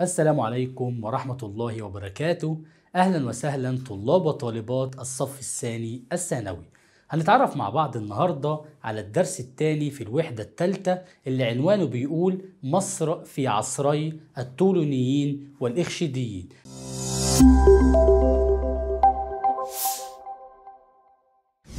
السلام عليكم ورحمة الله وبركاته أهلا وسهلا طلاب وطالبات الصف الثاني الثانوي هنتعرف مع بعض النهاردة على الدرس الثاني في الوحدة الثالثة اللي عنوانه بيقول مصر في عصري الطولونيين والإخشيديين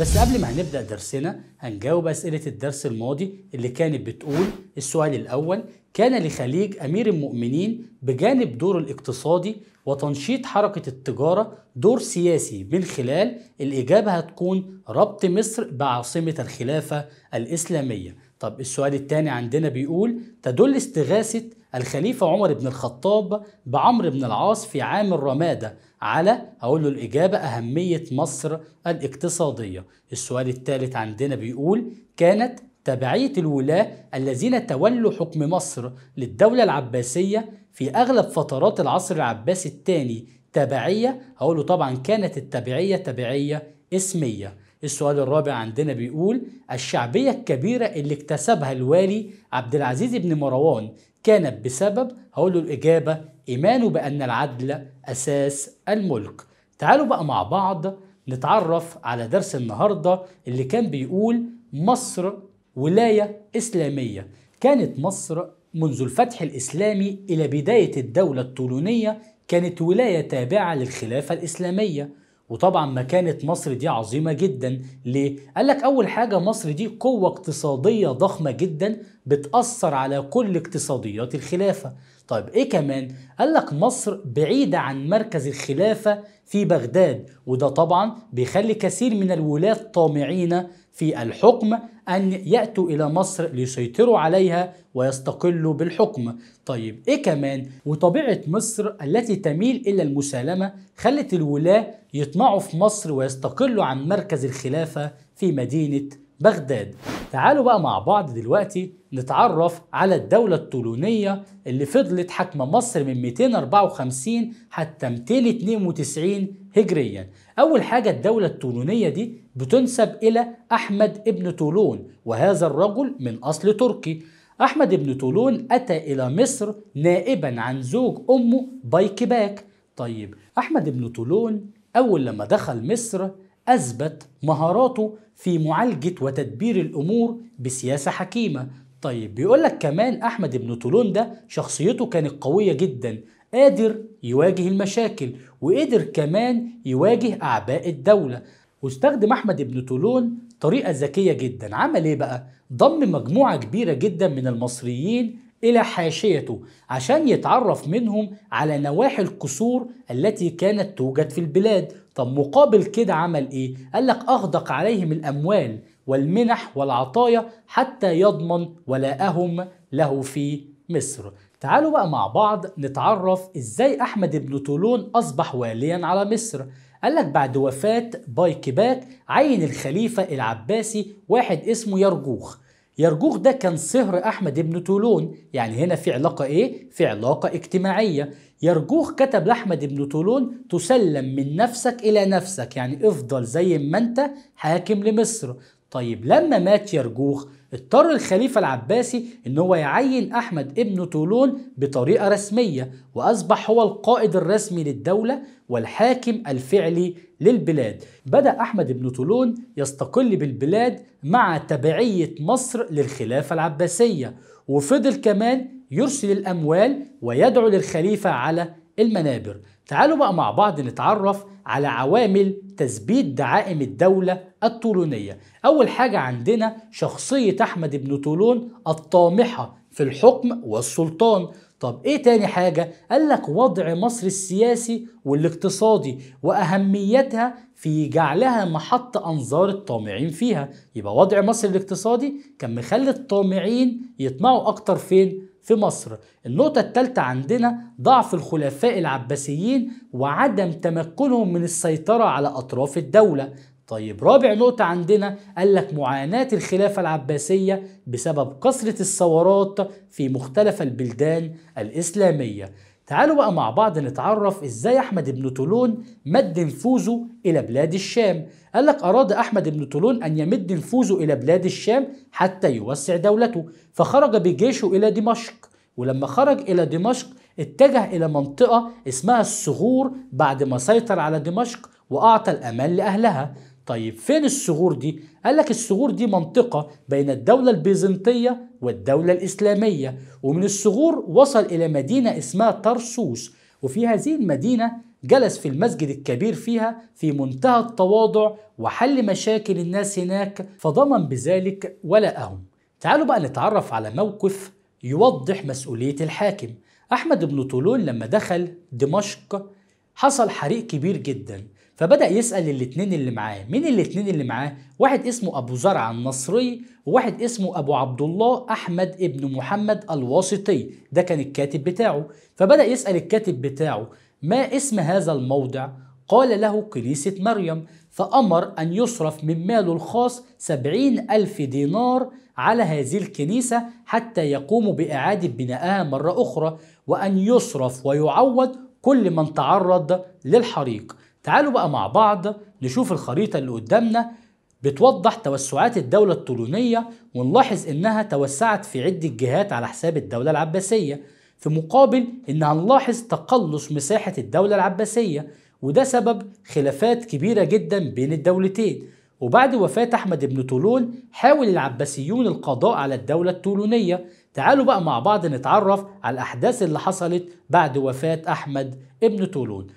بس قبل ما هنبدأ درسنا هنجاوب أسئلة الدرس الماضي اللي كانت بتقول السؤال الأول كان لخليج أمير المؤمنين بجانب دوره الاقتصادي وتنشيط حركة التجارة دور سياسي من خلال الإجابة هتكون ربط مصر بعاصمة الخلافة الإسلامية طب السؤال الثاني عندنا بيقول تدل استغاثة الخليفة عمر بن الخطاب بعمر بن العاص في عام الرمادة على هقول له الإجابة أهمية مصر الاقتصادية السؤال الثالث عندنا بيقول كانت تبعية الولاة الذين تولوا حكم مصر للدولة العباسية في أغلب فترات العصر العباسي الثاني تبعية هقول له طبعا كانت التبعية تبعية اسمية السؤال الرابع عندنا بيقول الشعبية الكبيرة اللي اكتسبها الوالي عبد العزيز بن مروان كانت بسبب هقول له الإجابة إيمانه بأن العدل أساس الملك تعالوا بقى مع بعض نتعرف على درس النهاردة اللي كان بيقول مصر ولاية إسلامية كانت مصر منذ الفتح الإسلامي إلى بداية الدولة الطولونية كانت ولاية تابعة للخلافة الإسلامية وطبعا مكانة مصر دي عظيمة جدا ليه؟ قال لك أول حاجة مصر دي قوة اقتصادية ضخمة جدا بتأثر على كل اقتصاديات الخلافة طيب إيه كمان؟ قال لك مصر بعيدة عن مركز الخلافة في بغداد وده طبعا بيخلي كثير من الولاة طامعين في الحكم أن يأتوا إلى مصر ليسيطروا عليها ويستقلوا بالحكم طيب إيه كمان؟ وطبيعة مصر التي تميل إلى المسالمة خلت الولاة يطمعوا في مصر ويستقلوا عن مركز الخلافة في مدينة بغداد تعالوا بقى مع بعض دلوقتي نتعرف على الدولة الطولونية اللي فضلت حاكمة مصر من 254 حتى 292 هجريا أول حاجة الدولة الطولونية دي بتنسب إلى أحمد ابن طولون وهذا الرجل من أصل تركي أحمد ابن طولون أتى إلى مصر نائبا عن زوج أمه بايكباك طيب أحمد ابن طولون أول لما دخل مصر أثبت مهاراته في معالجة وتدبير الأمور بسياسة حكيمة طيب بيقول لك كمان أحمد ابن طولون ده شخصيته كانت قوية جدا قادر يواجه المشاكل وقدر كمان يواجه أعباء الدولة واستخدم احمد بن طولون طريقه ذكيه جدا عمل ايه بقى ضم مجموعه كبيره جدا من المصريين الى حاشيته عشان يتعرف منهم على نواحي القصور التي كانت توجد في البلاد طب مقابل كده عمل ايه قال لك اغدق عليهم الاموال والمنح والعطايا حتى يضمن ولاءهم له في مصر تعالوا بقى مع بعض نتعرف ازاي احمد بن طولون اصبح واليا على مصر قال لك بعد وفاة بايكباك عين الخليفة العباسي واحد اسمه يرجوخ يرجوخ ده كان صهر أحمد بن طولون يعني هنا في علاقة إيه؟ في علاقة اجتماعية يرجوخ كتب لأحمد بن طولون تسلم من نفسك إلى نفسك يعني افضل زي ما أنت حاكم لمصر طيب لما مات يرجوخ اضطر الخليفة العباسي ان هو يعين احمد ابن طولون بطريقة رسمية واصبح هو القائد الرسمي للدولة والحاكم الفعلي للبلاد بدأ احمد ابن طولون يستقل بالبلاد مع تبعية مصر للخلافة العباسية وفضل كمان يرسل الاموال ويدعو للخليفة على المنابر تعالوا بقى مع بعض نتعرف على عوامل تثبيت دعائم الدولة الطولونية أول حاجة عندنا شخصية أحمد بن طولون الطامحة في الحكم والسلطان طب ايه تاني حاجة؟ قال لك وضع مصر السياسي والاقتصادي وأهميتها في جعلها محط أنظار الطامعين فيها يبقى وضع مصر الاقتصادي كان مخلي الطامعين يطمعوا أكتر فين؟ في مصر النقطة الثالثة عندنا ضعف الخلفاء العباسيين وعدم تمكنهم من السيطرة على أطراف الدولة طيب رابع نقطة عندنا قال لك معاناة الخلافة العباسية بسبب كثرة الثورات في مختلف البلدان الإسلامية تعالوا بقى مع بعض نتعرف ازاي احمد بن طولون مد نفوذه الى بلاد الشام قال لك اراد احمد بن طولون ان يمد نفوذه الى بلاد الشام حتى يوسع دولته فخرج بجيشه الى دمشق ولما خرج الى دمشق اتجه الى منطقه اسمها الصغور بعد ما سيطر على دمشق واعطى الامان لاهلها طيب فين الثغور دي؟ قال لك الثغور دي منطقة بين الدولة البيزنطية والدولة الإسلامية ومن الثغور وصل إلى مدينة اسمها طرسوس وفي هذه المدينة جلس في المسجد الكبير فيها في منتهى التواضع وحل مشاكل الناس هناك فضمن بذلك ولاءهم تعالوا بقى نتعرف على موقف يوضح مسؤولية الحاكم أحمد بن طولون لما دخل دمشق حصل حريق كبير جدا فبدا يسال الاثنين اللي معاه مين الاثنين اللي معاه واحد اسمه ابو زرع النصري وواحد اسمه ابو عبد الله احمد ابن محمد الواسطي ده كان الكاتب بتاعه فبدا يسال الكاتب بتاعه ما اسم هذا الموضع قال له كنيسة مريم فأمر أن يصرف من ماله الخاص سبعين ألف دينار على هذه الكنيسة حتى يقوموا بإعادة بنائها مرة أخرى وأن يصرف ويعوض كل من تعرض للحريق تعالوا بقى مع بعض نشوف الخريطة اللي قدامنا بتوضح توسعات الدولة الطولونية ونلاحظ إنها توسعت في عدة جهات على حساب الدولة العباسية في مقابل إن هنلاحظ تقلص مساحة الدولة العباسية وده سبب خلافات كبيرة جدا بين الدولتين وبعد وفاة أحمد بن طولون حاول العباسيون القضاء على الدولة الطولونية تعالوا بقى مع بعض نتعرف على الأحداث اللي حصلت بعد وفاة أحمد بن طولون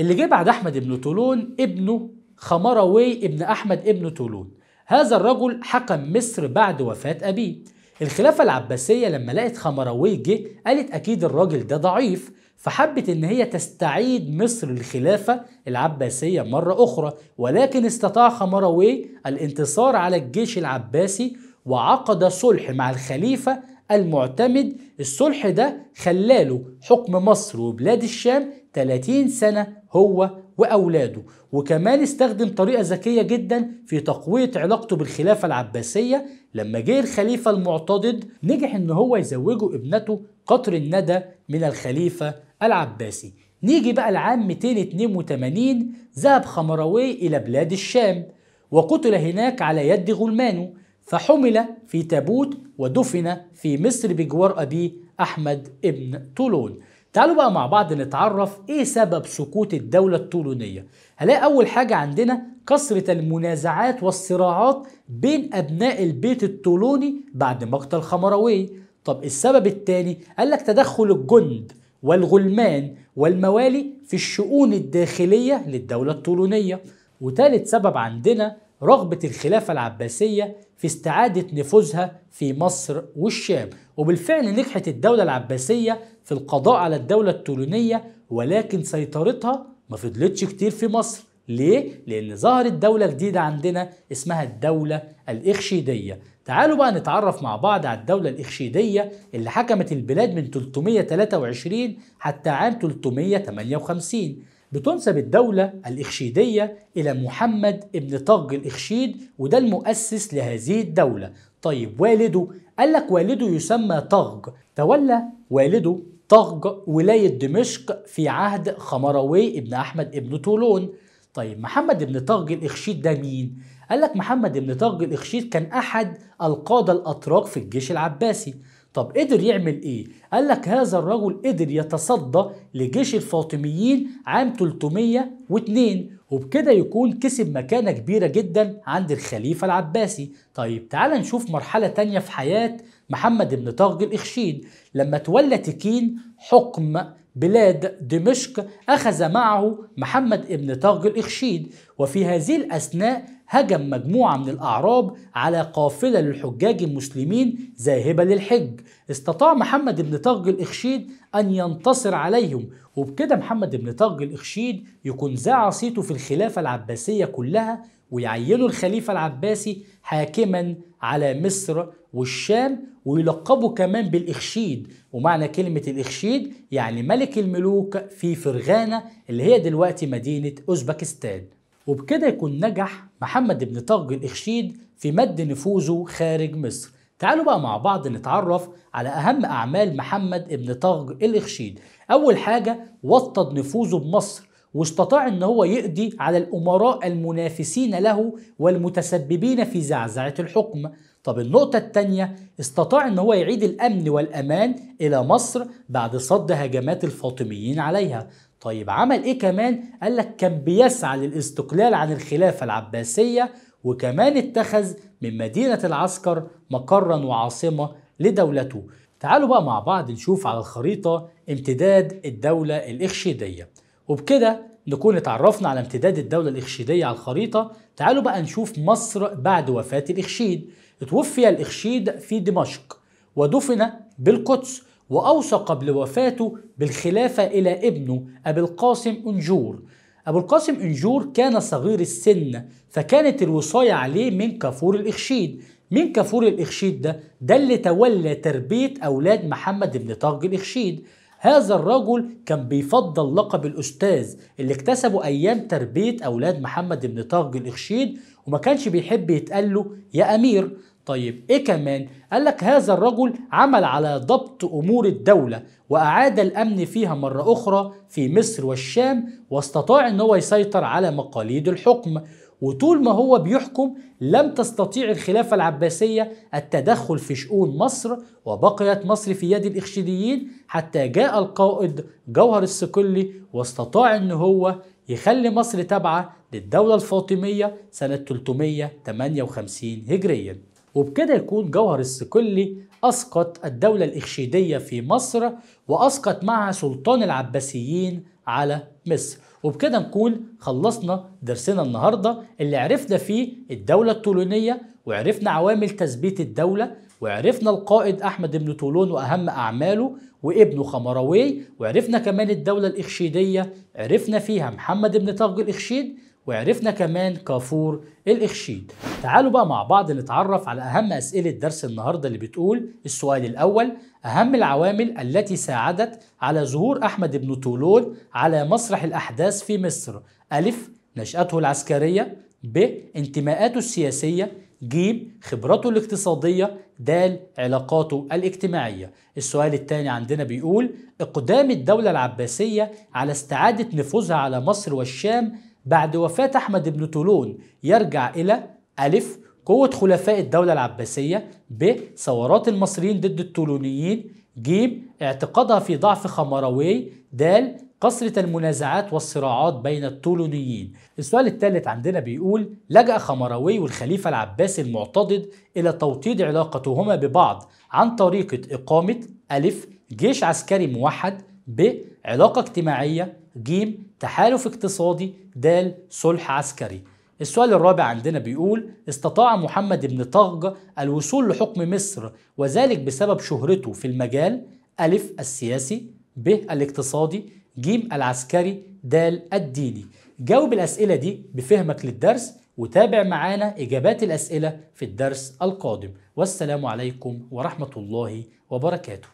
اللي جه بعد أحمد بن طولون ابنه خمروي ابن أحمد ابن طولون هذا الرجل حكم مصر بعد وفاة أبيه الخلافة العباسية لما لقت خمروي جه قالت أكيد الراجل ده ضعيف فحبت إن هي تستعيد مصر للخلافة العباسية مرة أخرى ولكن استطاع خمروي الانتصار على الجيش العباسي وعقد صلح مع الخليفة المعتمد الصلح ده خلاله حكم مصر وبلاد الشام 30 سنة هو وأولاده وكمان استخدم طريقة ذكية جدا في تقوية علاقته بالخلافة العباسية لما جه الخليفة المعتضد نجح ان هو يزوجه ابنته قطر الندى من الخليفة العباسي نيجي بقى لعام 282 ذهب خمروي إلى بلاد الشام وقتل هناك على يد غلمانه فحمل في تابوت ودفن في مصر بجوار أبيه أحمد ابن طولون تعالوا بقى مع بعض نتعرف ايه سبب سقوط الدولة الطولونية هنلاقي اول حاجة عندنا كثرة المنازعات والصراعات بين ابناء البيت الطولوني بعد مقتل خمروي طب السبب الثاني قال لك تدخل الجند والغلمان والموالي في الشؤون الداخلية للدولة الطولونية وثالث سبب عندنا رغبة الخلافة العباسية في استعادة نفوذها في مصر والشام وبالفعل نجحت الدولة العباسية في القضاء على الدولة التولونية ولكن سيطرتها ما فضلتش كتير في مصر ليه؟ لأن ظهرت دولة جديدة عندنا اسمها الدولة الإخشيدية تعالوا بقى نتعرف مع بعض على الدولة الإخشيدية اللي حكمت البلاد من 323 حتى عام 358 بتنسب الدولة الإخشيدية إلى محمد ابن طغ الإخشيد وده المؤسس لهذه الدولة طيب والده قال لك والده يسمى طغ تولى والده طغ ولاية دمشق في عهد خمروي ابن أحمد ابن طولون طيب محمد ابن طغ الإخشيد ده مين؟ قال لك محمد ابن طغ الإخشيد كان أحد القادة الأتراك في الجيش العباسي طب قدر يعمل ايه؟ قال لك هذا الرجل قدر يتصدى لجيش الفاطميين عام 302 وبكده يكون كسب مكانة كبيرة جدا عند الخليفة العباسي طيب تعال نشوف مرحلة تانية في حياة محمد بن طغج الإخشيد لما تولى تكين حكم بلاد دمشق أخذ معه محمد بن طغج الإخشيد وفي هذه الأثناء هجم مجموعة من الأعراب على قافلة للحجاج المسلمين ذاهبة للحج استطاع محمد بن طغ الإخشيد أن ينتصر عليهم وبكده محمد بن طغ الإخشيد يكون زاع صيته في الخلافة العباسية كلها ويعينه الخليفة العباسي حاكما على مصر والشام ويلقبه كمان بالإخشيد ومعنى كلمة الإخشيد يعني ملك الملوك في فرغانة اللي هي دلوقتي مدينة أوزبكستان وبكده يكون نجح محمد بن طاج الإخشيد في مد نفوذه خارج مصر تعالوا بقى مع بعض نتعرف على أهم أعمال محمد بن طاج الإخشيد أول حاجة وطد نفوذه بمصر واستطاع ان هو يقضي على الامراء المنافسين له والمتسببين في زعزعه الحكم طب النقطة الثانية استطاع ان هو يعيد الامن والامان الى مصر بعد صد هجمات الفاطميين عليها طيب عمل ايه كمان؟ قال لك كان بيسعى للاستقلال عن الخلافة العباسية وكمان اتخذ من مدينة العسكر مقرا وعاصمة لدولته تعالوا بقى مع بعض نشوف على الخريطة امتداد الدولة الإخشيدية وبكده نكون اتعرفنا على امتداد الدولة الإخشيدية على الخريطة تعالوا بقى نشوف مصر بعد وفاة الإخشيد توفي الإخشيد في دمشق ودفن بالقدس وأوصى قبل وفاته بالخلافة إلى ابنه أبي القاسم أنجور أبو القاسم أنجور كان صغير السن فكانت الوصاية عليه من كافور الإخشيد من كافور الإخشيد ده ده اللي تولى تربية أولاد محمد بن طغ الإخشيد هذا الرجل كان بيفضل لقب الأستاذ اللي اكتسبه أيام تربية أولاد محمد بن طغ الإخشيد وما كانش بيحب يتقال له يا أمير طيب ايه كمان؟ قال لك هذا الرجل عمل على ضبط امور الدوله واعاد الامن فيها مره اخرى في مصر والشام واستطاع ان هو يسيطر على مقاليد الحكم وطول ما هو بيحكم لم تستطيع الخلافة العباسية التدخل في شؤون مصر وبقيت مصر في يد الإخشيديين حتى جاء القائد جوهر السكلي واستطاع أن هو يخلي مصر تابعة للدولة الفاطمية سنة 358 هجرياً وبكده يكون جوهر السكلي أسقط الدولة الإخشيدية في مصر وأسقط معها سلطان العباسيين على مصر وبكده نكون خلصنا درسنا النهاردة اللي عرفنا فيه الدولة الطولونية وعرفنا عوامل تثبيت الدولة وعرفنا القائد أحمد بن طولون وأهم أعماله وابنه خمروي وعرفنا كمان الدولة الإخشيدية عرفنا فيها محمد بن طغ الإخشيد وعرفنا كمان كافور الإخشيد تعالوا بقى مع بعض نتعرف على أهم أسئلة درس النهاردة اللي بتقول السؤال الأول أهم العوامل التي ساعدت على ظهور أحمد بن طولون على مسرح الأحداث في مصر ألف نشأته العسكرية ب انتماءاته السياسية ج خبرته الاقتصادية د علاقاته الاجتماعية السؤال الثاني عندنا بيقول اقدام الدولة العباسية على استعادة نفوذها على مصر والشام بعد وفاة أحمد بن طولون يرجع إلى ألف قوة خلفاء الدولة العباسية ب ثورات المصريين ضد الطولونيين ج اعتقادها في ضعف خمروي د كثرة المنازعات والصراعات بين الطولونيين السؤال الثالث عندنا بيقول لجأ خمروي والخليفة العباسي المعتضد إلى توطيد علاقتهما ببعض عن طريقة إقامة ألف جيش عسكري موحد ب علاقة اجتماعية ج تحالف اقتصادي د صلح عسكري السؤال الرابع عندنا بيقول استطاع محمد بن طغج الوصول لحكم مصر وذلك بسبب شهرته في المجال أ السياسي ب الاقتصادي ج العسكري د الديني جاوب الأسئلة دي بفهمك للدرس وتابع معانا إجابات الأسئلة في الدرس القادم والسلام عليكم ورحمة الله وبركاته